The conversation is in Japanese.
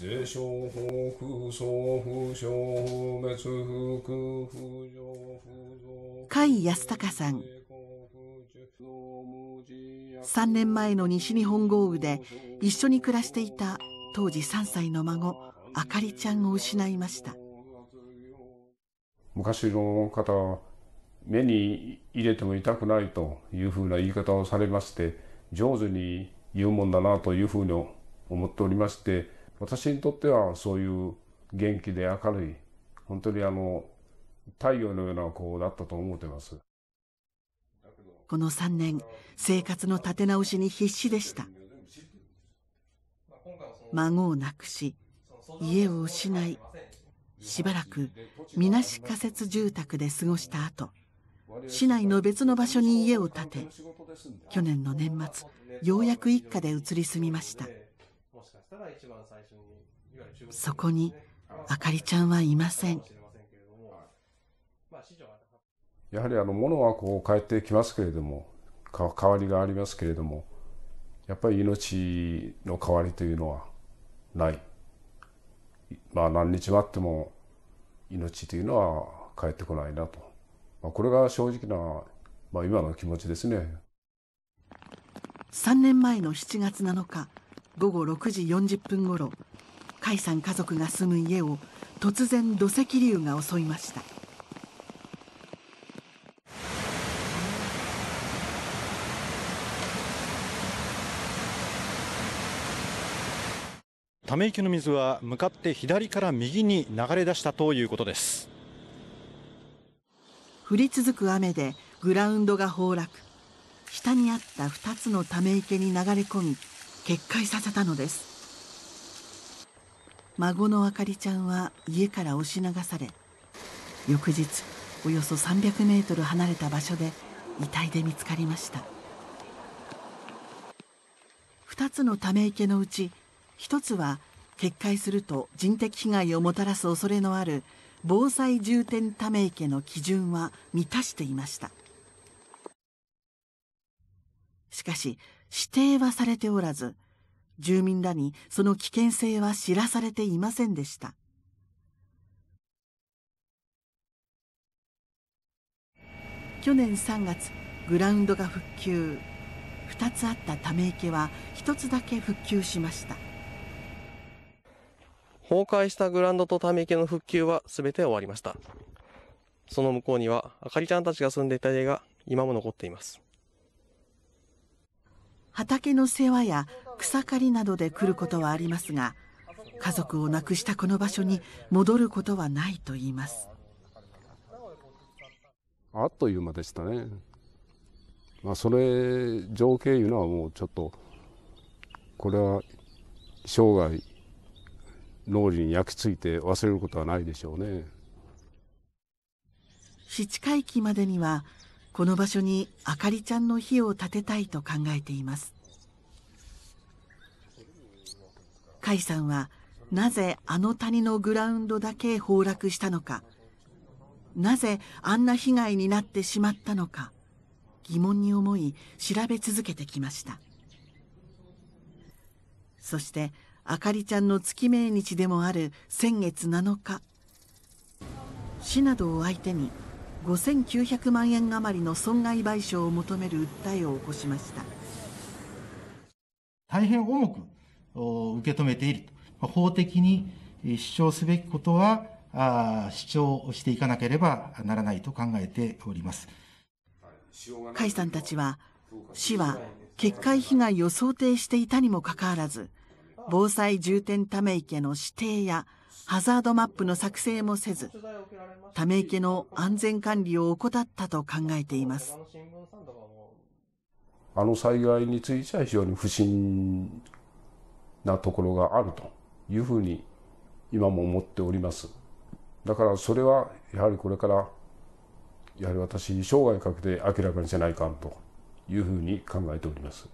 税商法空想風商法滅風空風上風甲斐安隆さん3年前の西日本豪雨で一緒に暮らしていた当時3歳の孫あかりちゃんを失いました昔の方は目に入れても痛くないというふうな言い方をされまして上手に言うもんだなというふうに思っておりまして私にとってはそういう元気で明るい、本当にあの、太陽のような子だったと思ってます。この3年、生活の立て直しに必死でした。孫を亡くし、家を失い、しばらくみなし仮設住宅で過ごした後、市内の別の場所に家を建て去年の年末ようやく一家で移り住みましたそこにあかりちゃんはいませんやはりあの物はこう変えてきますけれども変わりがありますけれどもやっぱり命の代わりというのはないまあ何日待っても命というのは返ってこないなと、まあ、これが正直な、まあ、今の気持ちですね3年前の7月7日午後6時40分ごろ甲斐さん家族が住む家を突然土石流が襲いましたため池の水は向かって左から右に流れ出したということです降り続く雨でグラウンドが崩落下にあった2つのため池に流れ込み決壊させたのです孫のあかりちゃんは家から押し流され翌日およそ300メートル離れた場所で遺体で見つかりました2つのため池のうち1つは決壊すると人的被害をもたらす恐れのある防災重点ため池の基準は満たしていましたしかし指定はされておらず、住民らにその危険性は知らされていませんでした。去年3月、グラウンドが復旧。2つあったため池は1つだけ復旧しました。崩壊したグラウンドとため池の復旧は全て終わりました。その向こうには、あかりちゃんたちが住んでいた家が今も残っています。畑の世話や草刈りなどで来ることはありますが家族を亡くしたこの場所に戻ることはないと言いますあっという間でしたね、まあ、それ情景いうのはもうちょっとこれは生涯脳裏に焼き付いて忘れることはないでしょうね七回忌までにはこの場所にあかりちゃんの火を建てたいと考えています甲斐さんはなぜあの谷のグラウンドだけ崩落したのかなぜあんな被害になってしまったのか疑問に思い調べ続けてきましたそしてあかりちゃんの月命日でもある先月7日市などを相手に5900万円余りの損害賠償を求める訴えを起こしました大変重く受け止めていると法的に主張すべきことは主張していかなければならないと考えております甲斐さんたちは市は決壊被害を想定していたにもかかわらず防災重点ため池の指定やハザードマップの作成もせずため池の安全管理を怠ったと考えていますあの災害については非常に不審なところがあるというふうに今も思っておりますだからそれはやはりこれからやはり私生涯かけて明らかにせないかんというふうに考えております。